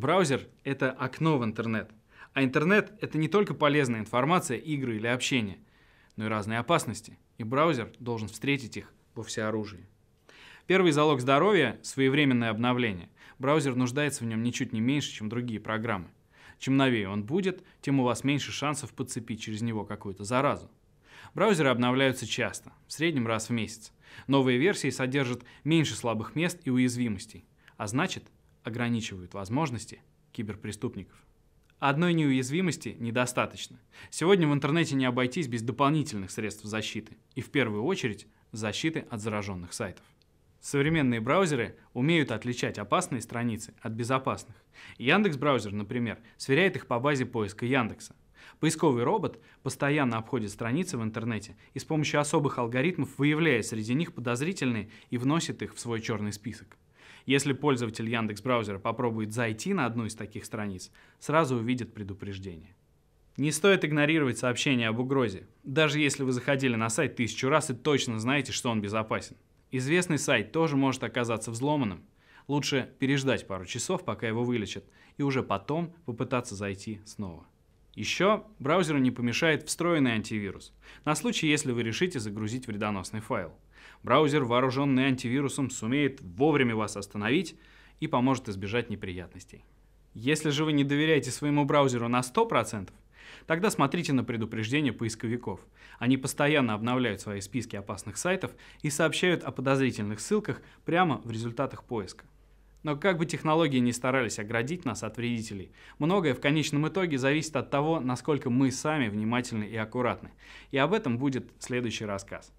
Браузер — это окно в интернет. А интернет — это не только полезная информация, игры или общение, но и разные опасности. И браузер должен встретить их во всеоружии. Первый залог здоровья – своевременное обновление. Браузер нуждается в нем ничуть не меньше, чем другие программы. Чем новее он будет, тем у вас меньше шансов подцепить через него какую-то заразу. Браузеры обновляются часто, в среднем раз в месяц. Новые версии содержат меньше слабых мест и уязвимостей, а значит ограничивают возможности киберпреступников. Одной неуязвимости недостаточно. Сегодня в интернете не обойтись без дополнительных средств защиты, и в первую очередь защиты от зараженных сайтов. Современные браузеры умеют отличать опасные страницы от безопасных. Яндекс браузер, например, сверяет их по базе поиска Яндекса. Поисковый робот постоянно обходит страницы в интернете и с помощью особых алгоритмов выявляет среди них подозрительные и вносит их в свой черный список. Если пользователь Яндекс браузера попробует зайти на одну из таких страниц, сразу увидит предупреждение. Не стоит игнорировать сообщения об угрозе, даже если вы заходили на сайт тысячу раз и точно знаете, что он безопасен. Известный сайт тоже может оказаться взломанным. Лучше переждать пару часов, пока его вылечат, и уже потом попытаться зайти снова. Еще браузеру не помешает встроенный антивирус, на случай, если вы решите загрузить вредоносный файл. Браузер, вооруженный антивирусом, сумеет вовремя вас остановить и поможет избежать неприятностей. Если же вы не доверяете своему браузеру на 100%, тогда смотрите на предупреждения поисковиков. Они постоянно обновляют свои списки опасных сайтов и сообщают о подозрительных ссылках прямо в результатах поиска. Но как бы технологии ни старались оградить нас от вредителей, многое в конечном итоге зависит от того, насколько мы сами внимательны и аккуратны. И об этом будет следующий рассказ.